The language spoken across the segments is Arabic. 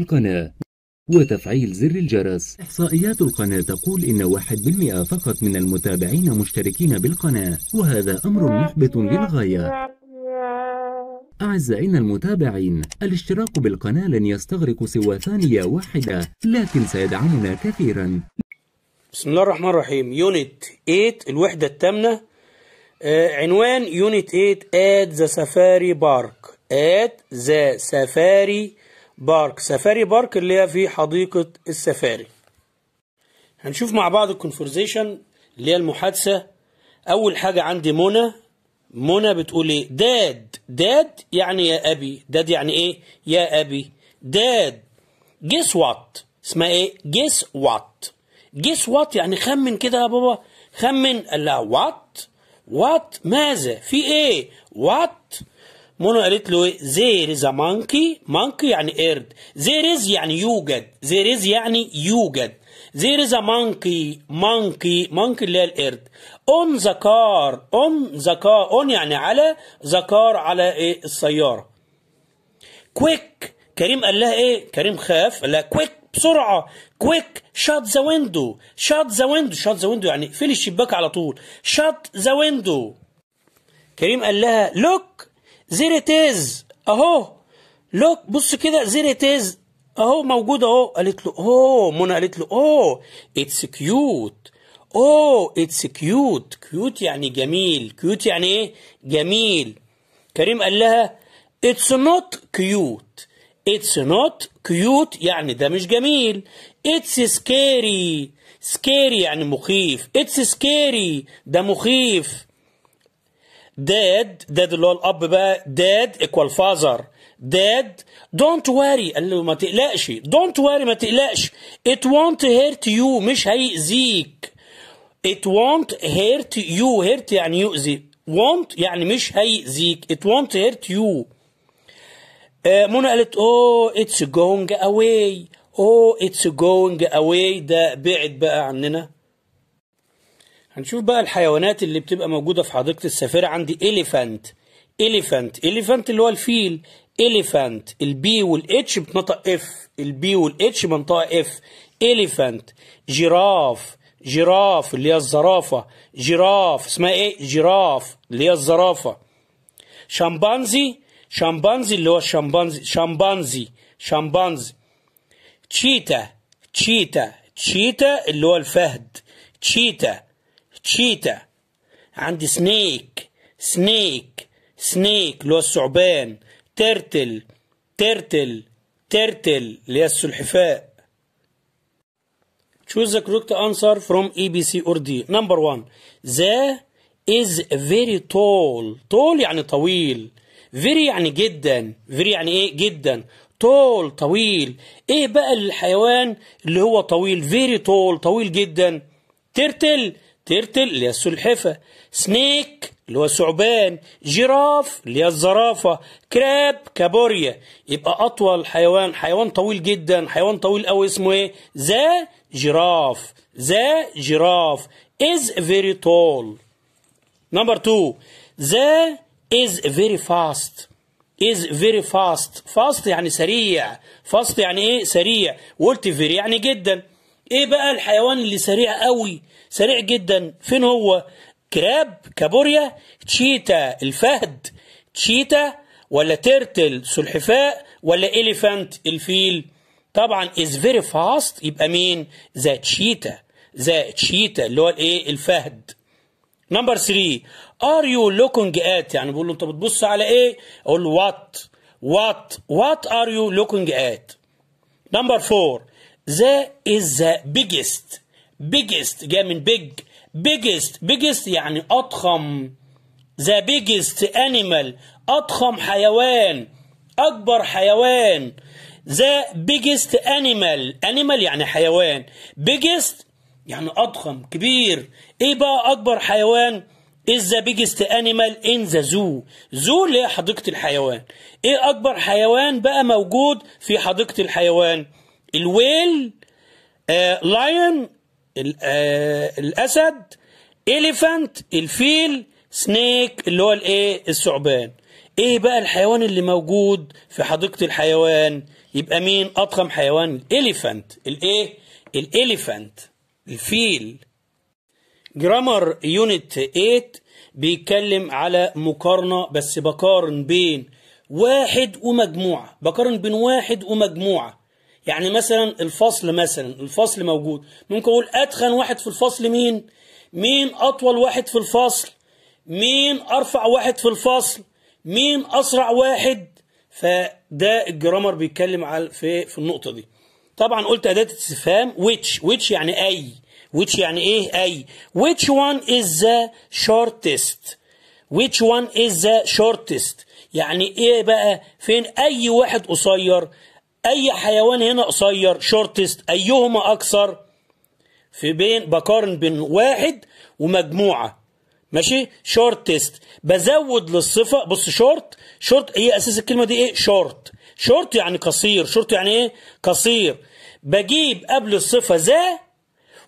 القناة وتفعيل زر الجرس إحصائيات القناة تقول إن 1% فقط من المتابعين مشتركين بالقناة وهذا أمر محبط للغاية أعزائنا المتابعين الاشتراك بالقناة لن يستغرق سوى ثانية واحدة لكن سيدعمنا كثيرا بسم الله الرحمن الرحيم يونت 8 الوحدة الثامنة آه عنوان يونت 8 at the safari park at the safari بارك سفاري بارك اللي هي في حديقة السفاري هنشوف مع بعض الكونفرزيشن اللي هي المحادثة أول حاجة عندي منى منى بتقول إيه داد داد يعني يا أبي داد يعني إيه يا أبي داد جيس وات اسمها إيه جيس وات جيس وات يعني خمن كده يا بابا خمن قال لها وات وات ماذا في إيه وات منى قالت له ايه؟ زير از مانكي monkey يعني قرد زير از يعني يوجد زير از يعني يوجد زير از مانكي مانكي مانكي اللي هي القرد اون ذكار، اون ذكار، اون يعني على ذكار على ايه السيارة كويك كريم قال لها ايه كريم خاف قال لها كويك بسرعة كويك شات ذا ويندو شات ذا ويندو شات ذا ويندو يعني اقفلي الشباك على طول شات ذا ويندو كريم قال لها لوك زير تيز اهو لوك بص كده زير تيز اهو موجود اهو قالت له اوه oh. منى قالت له اوه اتس كيوت اوه اتس كيوت كيوت يعني جميل كيوت يعني ايه جميل كريم قال لها اتس نوت كيوت اتس نوت كيوت يعني ده مش جميل اتس سكيري سكيري يعني مخيف اتس سكيري ده مخيف داد داد اللي هو الاب بقى داد ايكوال فازر داد دونت واري قال له ما تقلقش دونت واري ما تقلقش ات وونت هيرت يو مش هيأذيك ات وونت هيرت يو هيرت يعني يؤذي وونت يعني مش هيأذيك ات وونت هيرت يو منى قالت اوه اتس جوينج اواي اوه اتس جوينج اواي ده بعد بقى عننا هنشوف بقى الحيوانات اللي بتبقى موجودة في حديقة السفيرة عندي إليفانت إليفانت إليفانت اللي هو الفيل إليفانت البي والإتش بتنطق إف البي والإتش منطقة إف إليفانت جراف جراف اللي هي الزرافة جراف اسمها إيه جراف اللي هي الزرافة شمبانزي شمبانزي اللي هو الشمبانزي شمبانزي شمبانزي تشيتا تشيتا تشيتا اللي هو الفهد تشيتا تشيتا عندي سنيك سنيك سنيك اللي هو الثعبان ترتل ترتل ترتل اللي هي السلحفاء Choose the correct answer from A, B, C or D. Number one. The is very tall. tall يعني طويل. very يعني جدا. very يعني ايه جدا. tall طويل. ايه بقى الحيوان اللي هو طويل very tall طويل جدا. ترتل ترتل اللي هي السلحفة سنيك اللي هو ثعبان جراف اللي هي الزرافة كراب كابوريا يبقى أطول حيوان حيوان طويل جدا حيوان طويل أوي اسمه إيه ذا جراف ذا جراف is very tall number two ذا is very fast is very fast fast يعني سريع fast يعني ايه سريع قلت very يعني جدا ايه بقى الحيوان اللي سريع قوي سريع جدا فين هو كراب كابوريا تشيتا الفهد تشيتا ولا تيرتل سلحفاء ولا إليفانت الفيل طبعا از فيري فاست يبقى مين ذا تشيتا ذا تشيتا اللي هو الايه الفهد نمبر 3 ار يو لوكينج ات يعني بقول له انت بتبص على ايه اقول له وات وات وات ار يو لوكينج ات نمبر 4 ذا از ذا بيجست بيجست جاء من بيج بيجست بيجست يعني اضخم ذا بيجست انيمال اضخم حيوان اكبر حيوان ذا بيجست انيمال انيمال يعني حيوان بيجست يعني اضخم كبير ايه بقى اكبر حيوان از ذا بيجست انيمال ان ذا زو زو اللي هي حديقه الحيوان ايه اكبر حيوان بقى موجود في حديقه الحيوان الويل آه لاين آه، الاسد اليفانت الفيل سنيك اللي هو الايه الثعبان ايه بقى الحيوان اللي موجود في حديقه الحيوان يبقى مين اضخم حيوان اليفانت الايه الاليفانت الفيل جرامر يونت 8 بيتكلم على مقارنه بس بقارن بين واحد ومجموعه بقارن بين واحد ومجموعه يعني مثلا الفصل مثلا الفصل موجود ممكن اقول اتخن واحد في الفصل مين مين اطول واحد في الفصل مين ارفع واحد في الفصل مين اسرع واحد فده الجرامر بيتكلم على في في النقطه دي طبعا قلت اداه استفهام which which يعني اي which يعني ايه اي which one is the shortest which one is the shortest يعني ايه بقى فين اي واحد قصير اي حيوان هنا قصير شورتست ايهما اكثر في بين بقارن بين واحد ومجموعه ماشي شورت تيست بزود للصفه بص شورت شورت هي اساس الكلمه دي ايه شورت شورت يعني قصير شورت يعني ايه قصير بجيب قبل الصفه ذا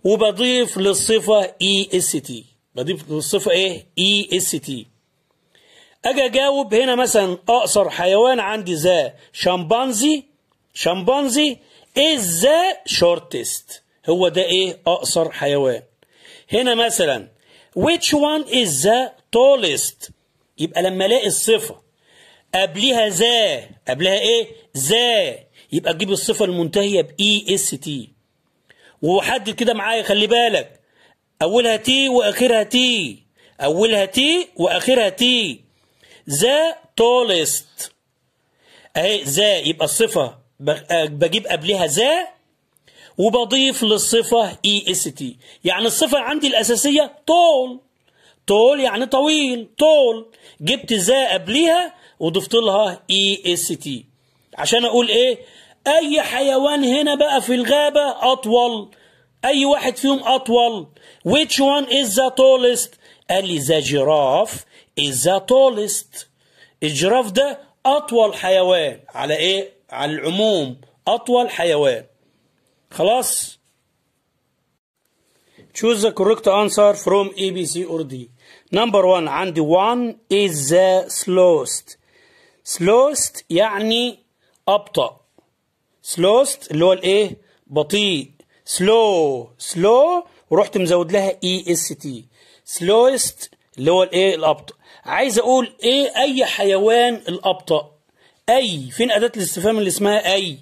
وبضيف للصفه اي اس تي بضيف للصفه ايه اي اس تي اجي اجاوب هنا مثلا اقصر حيوان عندي ذا شمبانزي شمبانزي از ذا شورتست هو ده ايه اقصر حيوان هنا مثلا which one is the tallest يبقى لما الاقي الصفه قبلها ذا قبلها ايه ذا يبقى تجيب الصفه المنتهيه باي اس تي وحدد كده معايا خلي بالك اولها تي واخرها تي اولها تي واخرها تي ذا tallest اهي ذا يبقى الصفه آه، بجيب قبلها ذا وبضيف للصفة اي اس تي يعني الصفة عندي الأساسية طول طول يعني طويل طول جبت ذا قبلها وضفت لها اي اس تي عشان اقول ايه اي حيوان هنا بقى في الغابة اطول اي واحد فيهم اطول which one is the tallest قال لي the giraffe is the tallest الجراف ده اطول حيوان على ايه على العموم أطول حيوان خلاص choose the correct answer from A B C or D number one عندي one is the slowest slowest يعني أبطأ slowest اللي هو الإيه بطيء slow slow ورحت مزود لها اي اس تي slowest اللي هو الايه الابطا عايز اقول ايه اي حيوان الابطا أي فين أداة الاستفهام اللي اسمها أي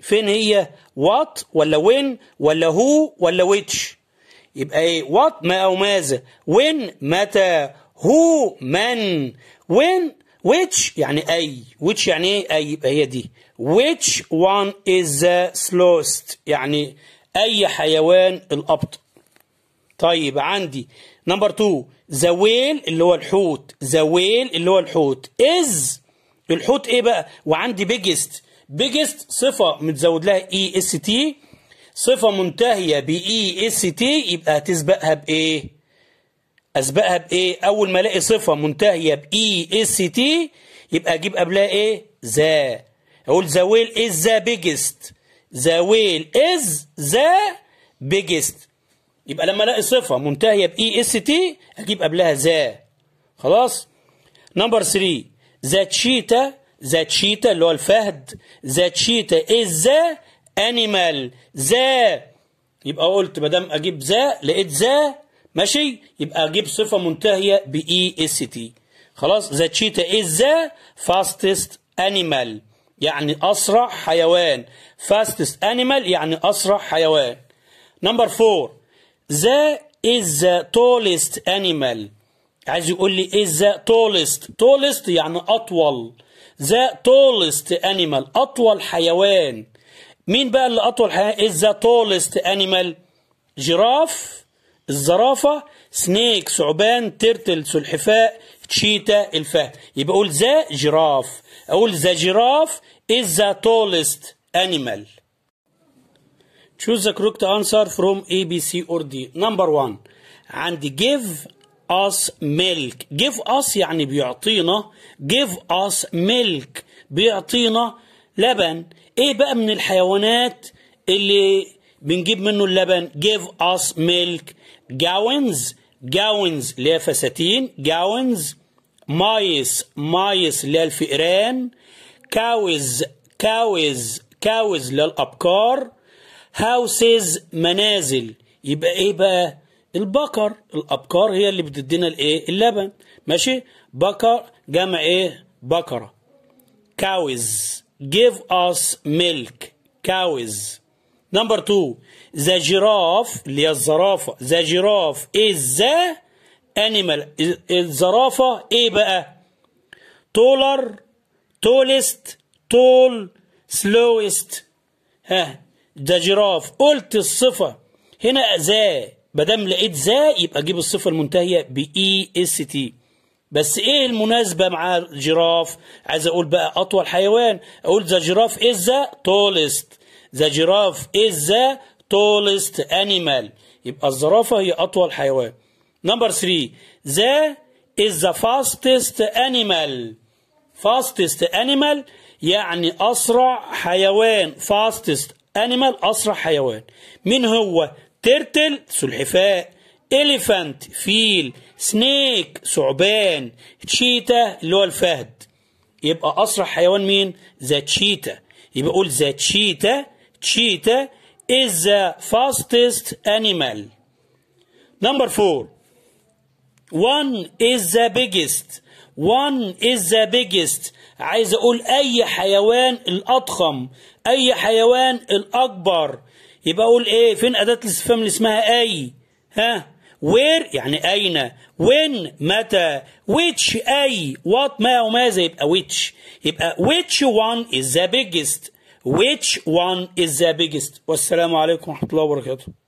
فين هي وات ولا وين ولا هو ولا ويتش يبقى ايه وات ما أو ماذا وين متى هو من وين ويتش يعني أي ويتش يعني ايه أي يبقى هي دي ويتش وان از ذا سلوست يعني أي حيوان الابط طيب عندي نمبر 2 ذا ويل اللي هو الحوت ذا ويل اللي هو الحوت از الحوت ايه بقى وعندي بيجست بيجست صفه متزود لها اي اس تي صفه منتهيه اي اس تي يبقى هتسبقها بايه اسبقها بايه اول ما الاقي صفه منتهيه اي اس تي يبقى اجيب قبلها ايه ذا اقول ذا ويل از ذا بيجست ذا ويل از ذا بيجست يبقى لما الاقي صفه منتهيه اي اس تي اجيب قبلها ذا خلاص نمبر 3 ذات شيتا ذات شيتا اللي هو الفهد ذات شيتا از ذا انيمال ذا يبقى قلت ما دام اجيب ذا لقيت ذا ماشي يبقى اجيب صفه منتهيه اي اس تي خلاص ذا تشيتا از ذا فاستست انيمال يعني اسرع حيوان فاستست انيمال يعني اسرع حيوان نمبر 4 ذا از ذا تولست انيمال عايز يقول لي ايه ذا تولست تولست يعني اطول ذا تولست انيمال اطول حيوان مين بقى اللي اطول حيوان ايه ذا تولست انيمال جراف الزرافه سنيك ثعبان ترتل سلحفاء تشيتا الفهد يبقى اقول ذا جراف اقول ذا جراف is the tallest animal choose the correct answer from A B C or D number 1 and give us milk give us يعني بيعطينا give us milk بيعطينا لبن ايه بقى من الحيوانات اللي بنجيب منه اللبن give us milk gowns gowns اللي هي فساتين gowns مايس مايس اللي هي الفئران كاوز كاوز كاوز للأبكار هاوسز منازل يبقى ايه بقى البقر الابقار هي اللي بتدينا الايه اللبن ماشي بقر جمع ايه بقره كاوز give us milk كاوز نمبر 2 ذا جراف اللي هي الزرافه ذا جراف از ذا انيمال الزرافه ايه بقى تولر تولست تول سلوست ها ذا جراف قلت الصفة هنا ذا مادام لقيت ذا يبقى اجيب الصفه المنتهيه باي اس تي بس ايه المناسبه مع الجراف عايز اقول بقى اطول حيوان اقول ذا جراف از ذا تولست ذا جراف از ذا تولست انيمال يبقى الزرافه هي اطول حيوان نمبر 3 ذا از ذا فاستست انيمال فاستست انيمال يعني اسرع حيوان فاستست انيمال اسرع حيوان مين هو تيرتل سلحفاء إليفانت فيل سنيك ثعبان تشيتا اللي هو الفهد يبقى أسرع حيوان مين؟ ذا تشيتا يبقى أقول ذا تشيتا تشيتا is the fastest animal number four one is the biggest one is the biggest عايز أقول أي حيوان الأضخم أي حيوان الأكبر يبقى اقول ايه فين اداه الاستفهام اللي اسمها اي ها وير يعني اين وين متى ويتش اي وات ما وماذا يبقى ويتش يبقى ويتش وان از ذا بيجست ويتش وان از ذا بيجست والسلام عليكم ورحمه الله وبركاته